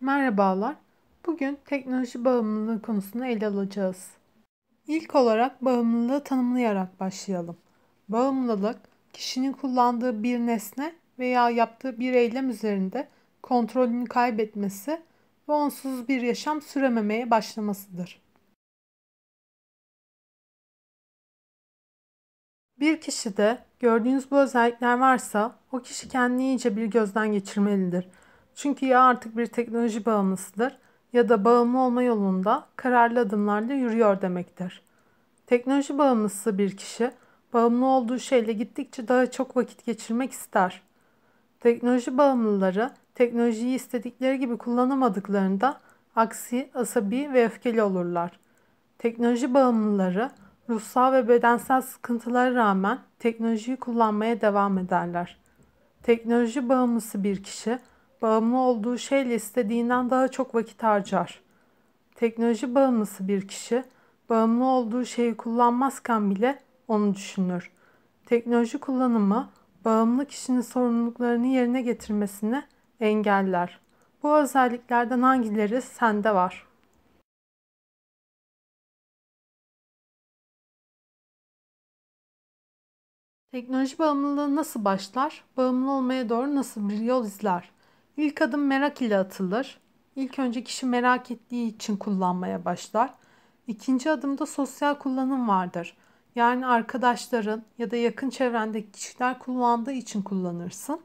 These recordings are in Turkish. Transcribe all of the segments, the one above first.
Merhabalar. Bugün teknoloji bağımlılığı konusunu ele alacağız. İlk olarak bağımlılığı tanımlayarak başlayalım. Bağımlılık, kişinin kullandığı bir nesne veya yaptığı bir eylem üzerinde kontrolünü kaybetmesi ve onsuz bir yaşam sürememeye başlamasıdır. Bir kişide gördüğünüz bu özellikler varsa o kişi kendini iyice bir gözden geçirmelidir çünkü ya artık bir teknoloji bağımlısıdır ya da bağımlı olma yolunda kararlı adımlarla yürüyor demektir. Teknoloji bağımlısı bir kişi bağımlı olduğu şeyle gittikçe daha çok vakit geçirmek ister. Teknoloji bağımlıları teknolojiyi istedikleri gibi kullanamadıklarında aksi, asabi ve öfkeli olurlar. Teknoloji bağımlıları ruhsal ve bedensel sıkıntılara rağmen teknolojiyi kullanmaya devam ederler. Teknoloji bağımlısı bir kişi bağımlı olduğu şeyle istediğinden daha çok vakit harcar. Teknoloji bağımlısı bir kişi bağımlı olduğu şeyi kullanmazken bile onu düşünür. Teknoloji kullanımı bağımlı kişinin sorumluluklarını yerine getirmesini engeller. Bu özelliklerden hangileri sende var? Teknoloji bağımlılığı nasıl başlar? Bağımlı olmaya doğru nasıl bir yol izler? İlk adım merak ile atılır. İlk önce kişi merak ettiği için kullanmaya başlar. İkinci adımda sosyal kullanım vardır. Yani arkadaşların ya da yakın çevrendeki kişiler kullandığı için kullanırsın.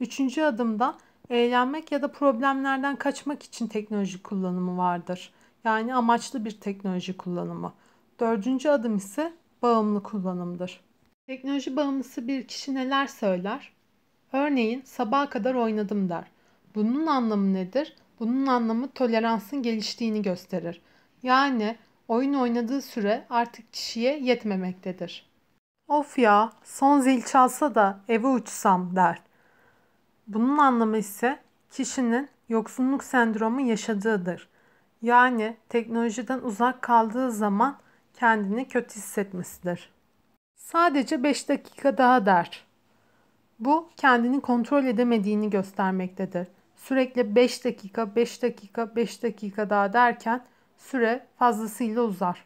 Üçüncü adımda eğlenmek ya da problemlerden kaçmak için teknoloji kullanımı vardır. Yani amaçlı bir teknoloji kullanımı. Dördüncü adım ise bağımlı kullanımdır. Teknoloji bağımlısı bir kişi neler söyler? Örneğin sabaha kadar oynadım der. Bunun anlamı nedir? Bunun anlamı toleransın geliştiğini gösterir. Yani oyun oynadığı süre artık kişiye yetmemektedir. Of ya son zil çalsa da eve uçsam der. Bunun anlamı ise kişinin yoksunluk sendromu yaşadığıdır. Yani teknolojiden uzak kaldığı zaman kendini kötü hissetmesidir. Sadece 5 dakika daha der. Bu kendini kontrol edemediğini göstermektedir. Sürekli 5 dakika, 5 dakika, 5 dakika daha derken süre fazlasıyla uzar.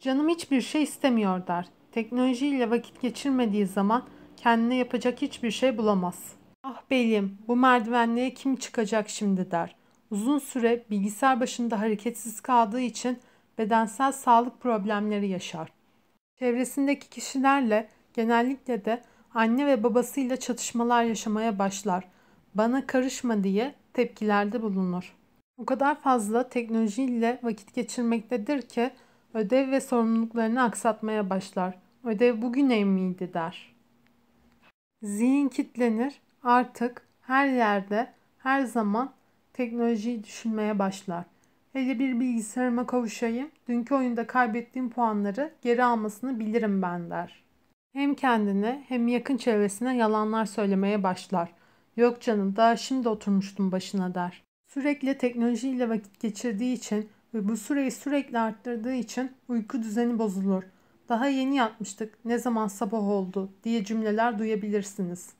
Canım hiçbir şey istemiyor der. Teknolojiyle vakit geçirmediği zaman kendine yapacak hiçbir şey bulamaz. Ah belim bu merdivenliğe kim çıkacak şimdi der. Uzun süre bilgisayar başında hareketsiz kaldığı için bedensel sağlık problemleri yaşar. Çevresindeki kişilerle genellikle de anne ve babasıyla çatışmalar yaşamaya başlar bana karışma diye tepkilerde bulunur. O kadar fazla teknolojiyle vakit geçirmektedir ki ödev ve sorumluluklarını aksatmaya başlar. Ödev bugüne miydi der. Zihin kitlenir, artık her yerde, her zaman teknolojiyi düşünmeye başlar. Hele bir bilgisayarıma kavuşayım, dünkü oyunda kaybettiğim puanları geri almasını bilirim ben der. Hem kendine hem yakın çevresine yalanlar söylemeye başlar. Yok canım daha şimdi oturmuştum başına der. Sürekli teknolojiyle vakit geçirdiği için ve bu süreyi sürekli arttırdığı için uyku düzeni bozulur. Daha yeni yatmıştık ne zaman sabah oldu diye cümleler duyabilirsiniz.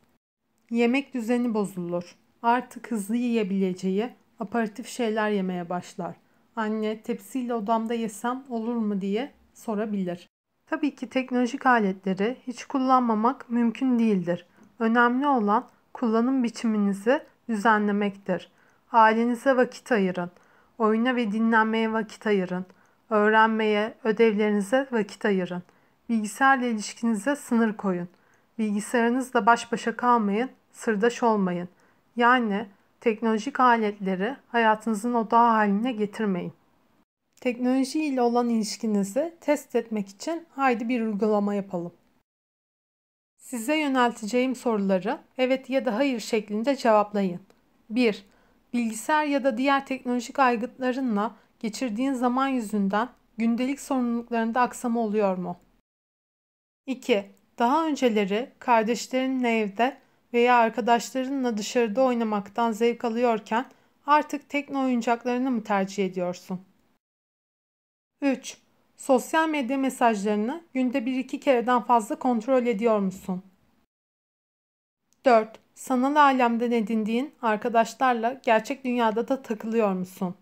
Yemek düzeni bozulur. Artık hızlı yiyebileceği aparatif şeyler yemeye başlar. Anne tepsiyle odamda yesem olur mu diye sorabilir. Tabii ki teknolojik aletleri hiç kullanmamak mümkün değildir. Önemli olan kullanım biçiminizi düzenlemektir. Ailenize vakit ayırın. Oyuna ve dinlenmeye vakit ayırın. Öğrenmeye, ödevlerinize vakit ayırın. Bilgisayarla ilişkinize sınır koyun. Bilgisayarınızla baş başa kalmayın, sırdaş olmayın. Yani teknolojik aletleri hayatınızın odağı haline getirmeyin. Teknoloji ile olan ilişkinizi test etmek için haydi bir uygulama yapalım. Size yönelteceğim soruları evet ya da hayır şeklinde cevaplayın. 1. Bilgisayar ya da diğer teknolojik aygıtlarınla geçirdiğin zaman yüzünden gündelik sorumluluklarında aksama oluyor mu? 2. Daha önceleri kardeşlerinle evde veya arkadaşlarınla dışarıda oynamaktan zevk alıyorken artık tekno oyuncaklarını mı tercih ediyorsun? 3. Sosyal medya mesajlarını günde 1-2 kereden fazla kontrol ediyor musun? 4. Sanal alemden edindiğin arkadaşlarla gerçek dünyada da takılıyor musun?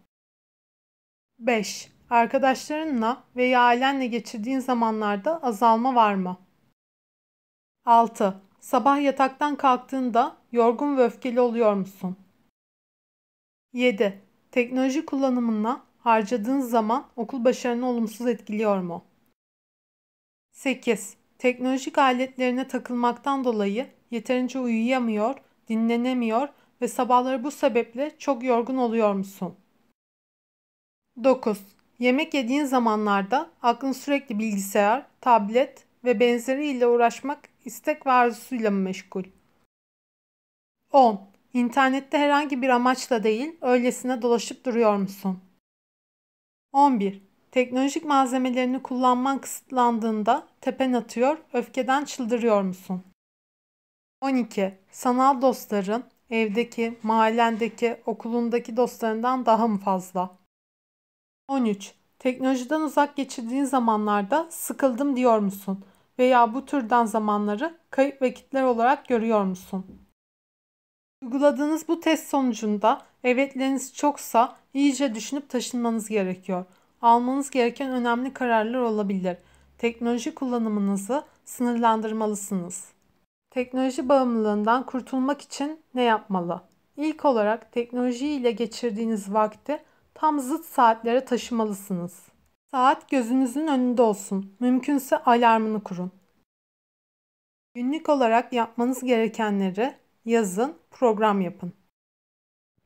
5. Arkadaşlarınla veya ailenle geçirdiğin zamanlarda azalma var mı? 6. Sabah yataktan kalktığında yorgun ve öfkeli oluyor musun? 7. Teknoloji kullanımına Harcadığın zaman okul başarını olumsuz etkiliyor mu? 8. Teknolojik aletlerine takılmaktan dolayı yeterince uyuyamıyor, dinlenemiyor ve sabahları bu sebeple çok yorgun oluyor musun? 9. Yemek yediğin zamanlarda aklın sürekli bilgisayar, tablet ve benzeriyle uğraşmak istek ve arzusuyla mı meşgul? 10. İnternette herhangi bir amaçla değil, öylesine dolaşıp duruyor musun? 11. Teknolojik malzemelerini kullanman kısıtlandığında tepen atıyor, öfkeden çıldırıyor musun? 12. Sanal dostların evdeki, mahallendeki, okulundaki dostlarından daha mı fazla? 13. Teknolojiden uzak geçirdiğin zamanlarda sıkıldım diyor musun? Veya bu türden zamanları kayıp vakitler olarak görüyor musun? Uyguladığınız bu test sonucunda evetleriniz çoksa iyice düşünüp taşınmanız gerekiyor. Almanız gereken önemli kararlar olabilir. Teknoloji kullanımınızı sınırlandırmalısınız. Teknoloji bağımlılığından kurtulmak için ne yapmalı? İlk olarak teknoloji ile geçirdiğiniz vakti tam zıt saatlere taşımalısınız. Saat gözünüzün önünde olsun. Mümkünse alarmını kurun. Günlük olarak yapmanız gerekenleri yazın, program yapın.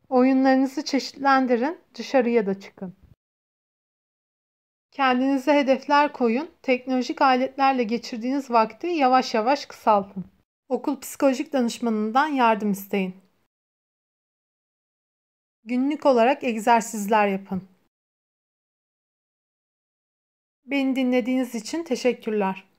Oyunlarınızı çeşitlendirin, dışarıya da çıkın. Kendinize hedefler koyun, teknolojik aletlerle geçirdiğiniz vakti yavaş yavaş kısaltın. Okul psikolojik danışmanından yardım isteyin. Günlük olarak egzersizler yapın. Beni dinlediğiniz için teşekkürler.